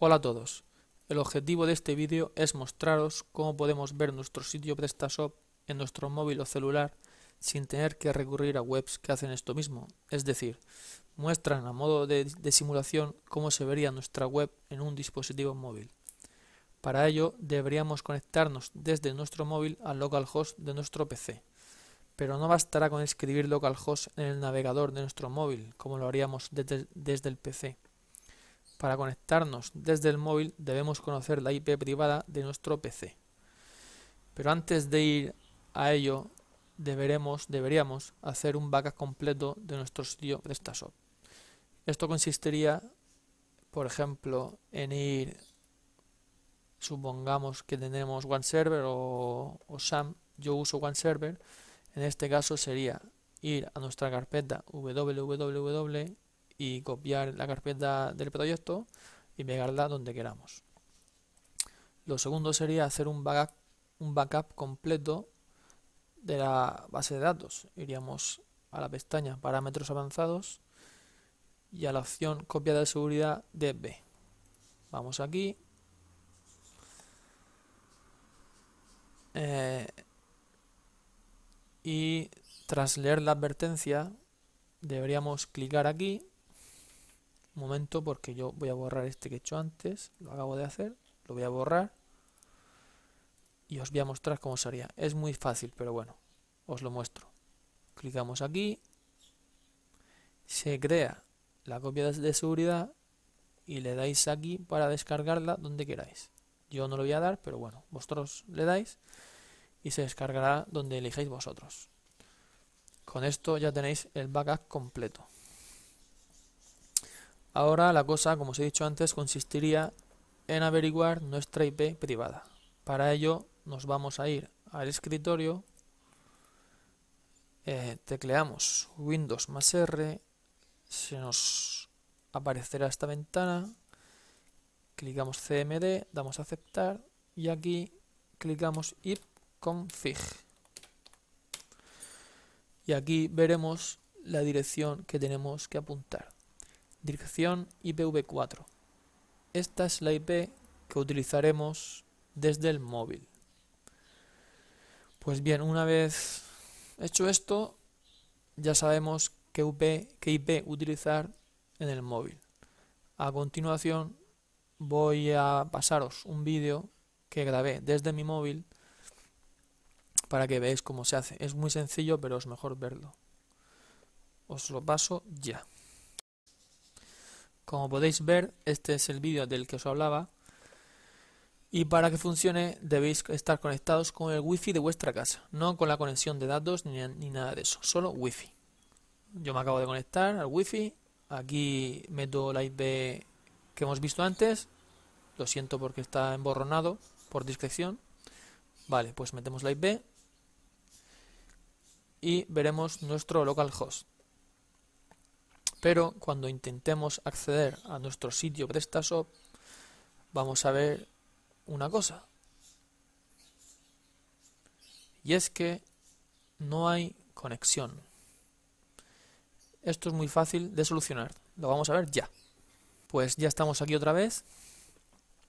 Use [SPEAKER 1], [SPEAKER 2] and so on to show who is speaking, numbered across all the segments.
[SPEAKER 1] Hola a todos, el objetivo de este vídeo es mostraros cómo podemos ver nuestro sitio PrestaShop en nuestro móvil o celular sin tener que recurrir a webs que hacen esto mismo, es decir, muestran a modo de, simulación cómo se vería nuestra web en un dispositivo móvil. Para ello deberíamos conectarnos desde nuestro móvil al localhost de nuestro PC, pero no bastará con escribir localhost en el navegador de nuestro móvil como lo haríamos desde el PC para conectarnos desde el móvil debemos conocer la IP privada de nuestro PC. Pero antes de ir a ello deberemos, deberíamos hacer un backup completo de nuestro sitio de PrestaShop. Esto consistiría, por ejemplo, en ir, supongamos que tenemos OneServer o SAM, yo uso OneServer, en este caso sería ir a nuestra carpeta www y copiar la carpeta del proyecto y pegarla donde queramos. Lo segundo sería hacer un backup, completo de la base de datos. Iríamos a la pestaña Parámetros avanzados y a la opción Copia de seguridad DB. Vamos aquí. Eh, y tras leer la advertencia deberíamos clicar aquí momento porque yo voy a borrar este que he hecho antes, lo acabo de hacer, lo voy a borrar y os voy a mostrar cómo sería Es muy fácil, pero bueno, os lo muestro. Clicamos aquí, se crea la copia de seguridad y le dais aquí para descargarla donde queráis. Yo no lo voy a dar, pero bueno, vosotros le dais y se descargará donde elijáis vosotros. Con esto ya tenéis el backup completo. Ahora la cosa, como os he dicho antes, consistiría en averiguar nuestra IP privada. Para ello nos vamos a ir al escritorio, eh, tecleamos Windows más R, se nos aparecerá esta ventana, clicamos CMD, damos a aceptar y aquí clicamos ipconfig. Y aquí veremos la dirección que tenemos que apuntar dirección IPv4. Esta es la IP que utilizaremos desde el móvil. Pues bien, una vez hecho esto, ya sabemos qué IP, utilizar en el móvil. A continuación voy a pasaros un vídeo que grabé desde mi móvil para que veáis cómo se hace. Es muy sencillo, pero es mejor verlo. Os lo paso ya. Como podéis ver, este es el vídeo del que os hablaba. Y para que funcione debéis estar conectados con el wifi de vuestra casa, no con la conexión de datos ni, nada de eso, solo wifi. Yo me acabo de conectar al wifi, aquí meto la IP que hemos visto antes, lo siento porque está emborronado por discreción. Vale, pues metemos la IP y veremos nuestro localhost pero cuando intentemos acceder a nuestro sitio PrestaShop vamos a ver una cosa y es que no hay conexión esto es muy fácil de solucionar lo vamos a ver ya pues ya estamos aquí otra vez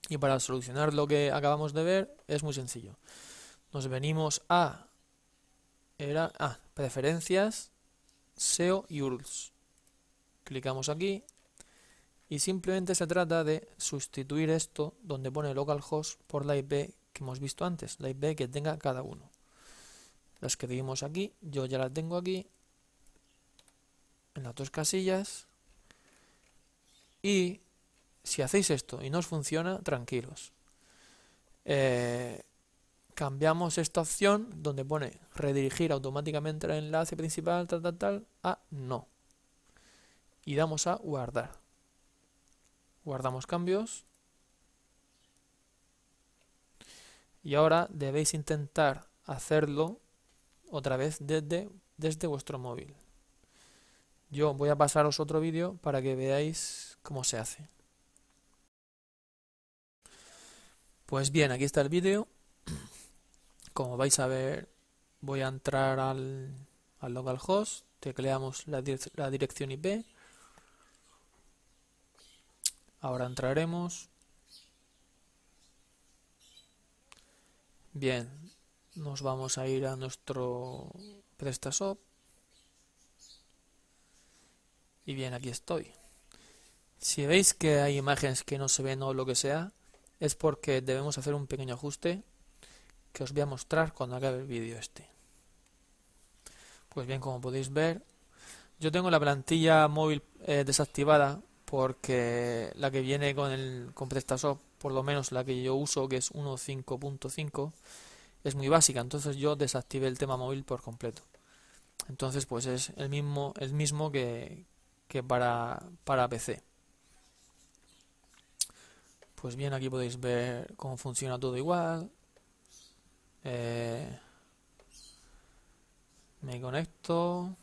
[SPEAKER 1] y para solucionar lo que acabamos de ver es muy sencillo nos venimos a era a ah, preferencias SEO y URLs Clicamos aquí y simplemente se trata de sustituir esto donde pone localhost por la IP que hemos visto antes, la IP que tenga cada uno. las que escribimos aquí, yo ya la tengo aquí, en las dos casillas. Y si hacéis esto y no os funciona, tranquilos. Eh, cambiamos esta opción donde pone redirigir automáticamente el enlace principal tal, tal, tal, a no y damos a guardar. Guardamos cambios. Y ahora debéis intentar hacerlo otra vez desde, desde vuestro móvil. Yo voy a pasaros otro vídeo para que veáis cómo se hace. Pues bien, aquí está el vídeo. Como vais a ver, voy a entrar al, localhost, tecleamos la, la dirección IP Ahora entraremos. Bien, nos vamos a ir a nuestro PrestaShop. Y bien, aquí estoy. Si veis que hay imágenes que no se ven o lo que sea, es porque debemos hacer un pequeño ajuste que os voy a mostrar cuando acabe el vídeo este. Pues bien, como podéis ver, yo tengo la plantilla móvil eh, desactivada porque la que viene con el con PrestaShop, por lo menos la que yo uso, que es 1.5.5, es muy básica, entonces yo desactivé el tema móvil por completo. Entonces, pues es el mismo el mismo que, para, para PC. Pues bien, aquí podéis ver cómo funciona todo igual. Eh, me conecto.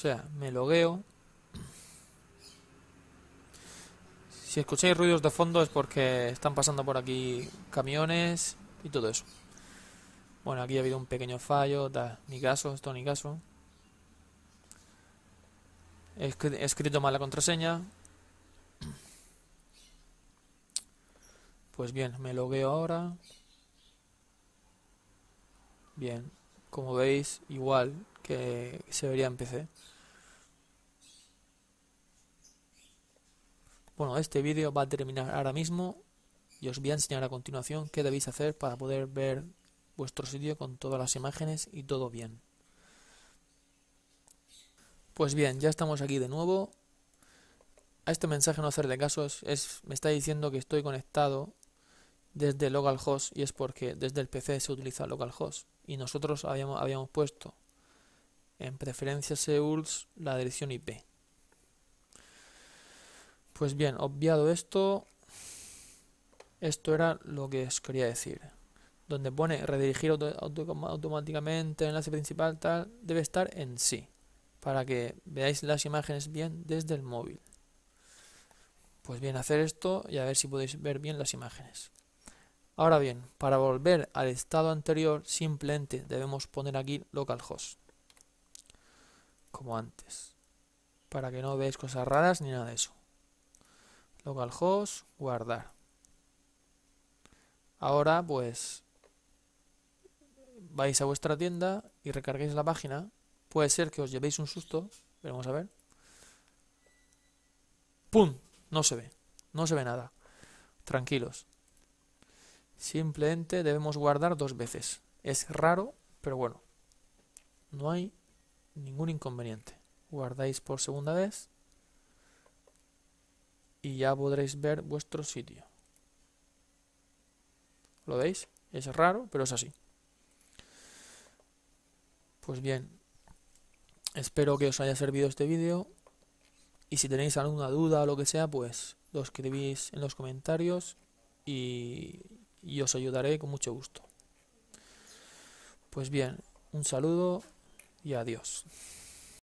[SPEAKER 1] o sea, me logueo. Si escucháis ruidos de fondo es porque están pasando por aquí camiones y todo eso. Bueno, aquí ha habido un pequeño fallo, da, ni caso, esto ni caso. He escrito mal la contraseña. Pues bien, me logueo ahora. Bien como veis igual que se vería en PC. Bueno, este vídeo va a terminar ahora mismo y os voy a enseñar a continuación qué debéis hacer para poder ver vuestro sitio con todas las imágenes y todo bien. Pues bien, ya estamos aquí de nuevo. A este mensaje no hacerle caso, es, me está diciendo que estoy conectado desde localhost y es porque desde el PC se utiliza localhost y nosotros habíamos, habíamos puesto en preferencias seuls la dirección IP. Pues bien, obviado esto, esto era lo que os quería decir. Donde pone redirigir automáticamente el enlace principal, tal, debe estar en sí, para que veáis las imágenes bien desde el móvil. Pues bien, hacer esto y a ver si podéis ver bien las imágenes. Ahora bien, para volver al estado anterior, simplemente debemos poner aquí localhost. Como antes. Para que no veáis cosas raras ni nada de eso. Localhost, guardar. Ahora, pues, vais a vuestra tienda y recarguéis la página. Puede ser que os llevéis un susto. vamos a ver. ¡Pum! No se ve. No se ve nada. Tranquilos. Simplemente debemos guardar dos veces. Es raro, pero bueno, no hay ningún inconveniente. Guardáis por segunda vez y ya podréis ver vuestro sitio. ¿Lo veis? Es raro, pero es así. Pues bien, espero que os haya servido este vídeo. Y si tenéis alguna duda o lo que sea, pues lo escribís en los comentarios y y os ayudaré con mucho gusto. Pues bien, un saludo y adiós.